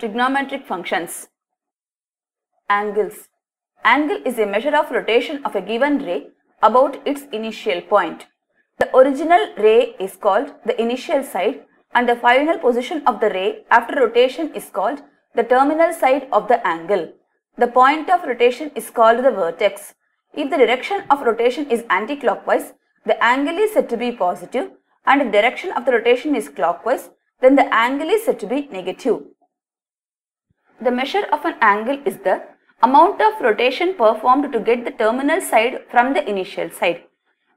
Trigonometric functions. Angles. Angle is a measure of rotation of a given ray about its initial point. The original ray is called the initial side and the final position of the ray after rotation is called the terminal side of the angle. The point of rotation is called the vertex. If the direction of rotation is anticlockwise, the angle is said to be positive and if direction of the rotation is clockwise, then the angle is said to be negative the measure of an angle is the amount of rotation performed to get the terminal side from the initial side.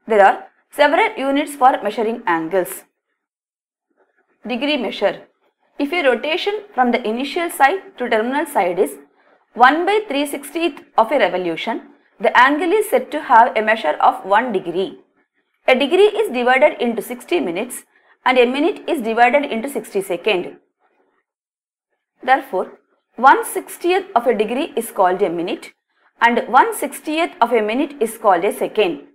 There are several units for measuring angles. Degree measure. If a rotation from the initial side to terminal side is 1 by 360th of a revolution, the angle is said to have a measure of 1 degree. A degree is divided into 60 minutes and a minute is divided into 60 seconds. Therefore, 1 60th of a degree is called a minute and 1 60th of a minute is called a second.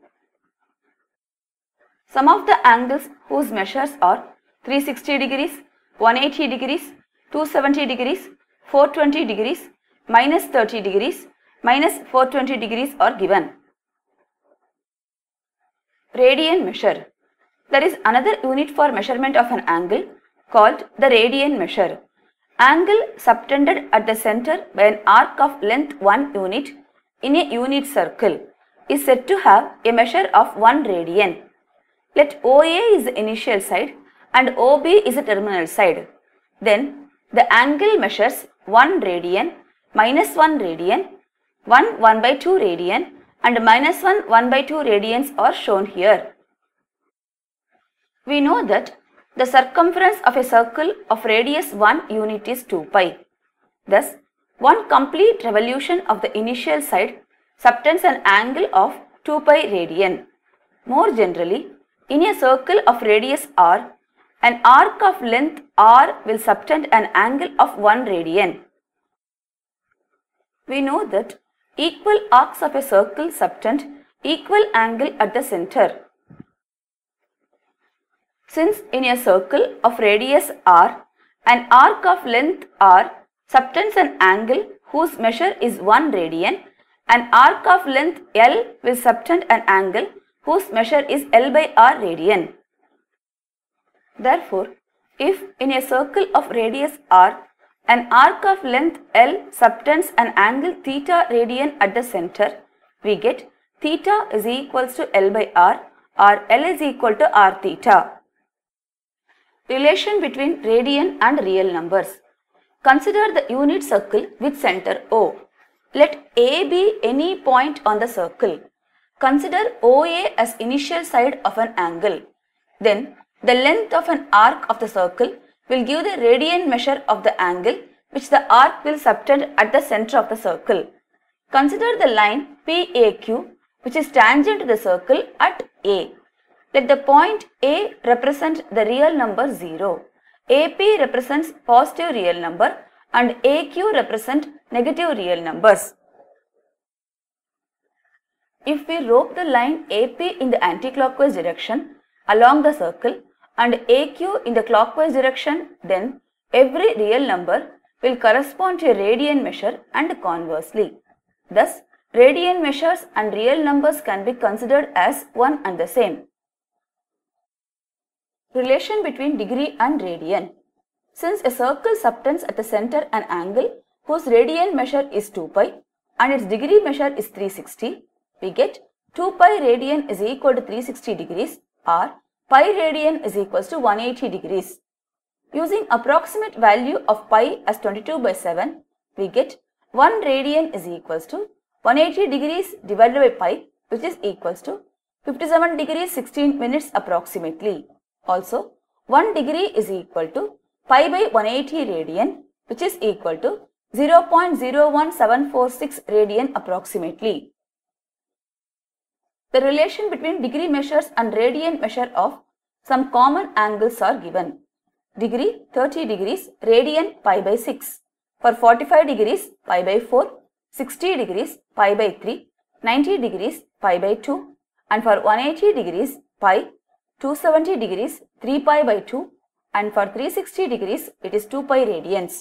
Some of the angles whose measures are 360 degrees, 180 degrees, 270 degrees, 420 degrees, minus 30 degrees, minus 420 degrees are given. Radian measure. There is another unit for measurement of an angle called the radian measure. Angle subtended at the center by an arc of length 1 unit in a unit circle is said to have a measure of 1 radian. Let OA is the initial side and OB is the terminal side. Then the angle measures 1 radian, minus 1 radian, 1 1 by 2 radian and minus 1 1 by 2 radians are shown here. We know that the circumference of a circle of radius 1 unit is 2 pi. Thus, one complete revolution of the initial side subtends an angle of 2 pi radian. More generally, in a circle of radius r, an arc of length r will subtend an angle of 1 radian. We know that equal arcs of a circle subtend equal angle at the center. Since in a circle of radius r, an arc of length r subtends an angle whose measure is 1 radian, an arc of length L will subtend an angle whose measure is L by r radian. Therefore, if in a circle of radius r, an arc of length L subtends an angle theta radian at the center, we get theta is equals to L by r or L is equal to r theta. Relation between radian and real numbers. Consider the unit circle with center O. Let A be any point on the circle. Consider OA as initial side of an angle. Then the length of an arc of the circle will give the radian measure of the angle which the arc will subtend at the center of the circle. Consider the line PAQ which is tangent to the circle at A. Let the point A represent the real number 0. AP represents positive real number and AQ represent negative real numbers. If we rope the line AP in the anticlockwise direction along the circle and AQ in the clockwise direction, then every real number will correspond to a radian measure and conversely. Thus, radian measures and real numbers can be considered as one and the same. Relation between degree and radian. Since a circle subtends at the center an angle whose radian measure is 2 pi and its degree measure is 360, we get 2 pi radian is equal to 360 degrees or pi radian is equal to 180 degrees. Using approximate value of pi as 22 by 7, we get 1 radian is equal to 180 degrees divided by pi which is equal to 57 degrees 16 minutes approximately. Also, 1 degree is equal to pi by 180 radian which is equal to 0.01746 radian approximately. The relation between degree measures and radian measure of some common angles are given. Degree 30 degrees, radian pi by 6. For 45 degrees, pi by 4. 60 degrees, pi by 3. 90 degrees, pi by 2. And for 180 degrees, pi 270 degrees 3 pi by 2 and for 360 degrees it is 2 pi radians.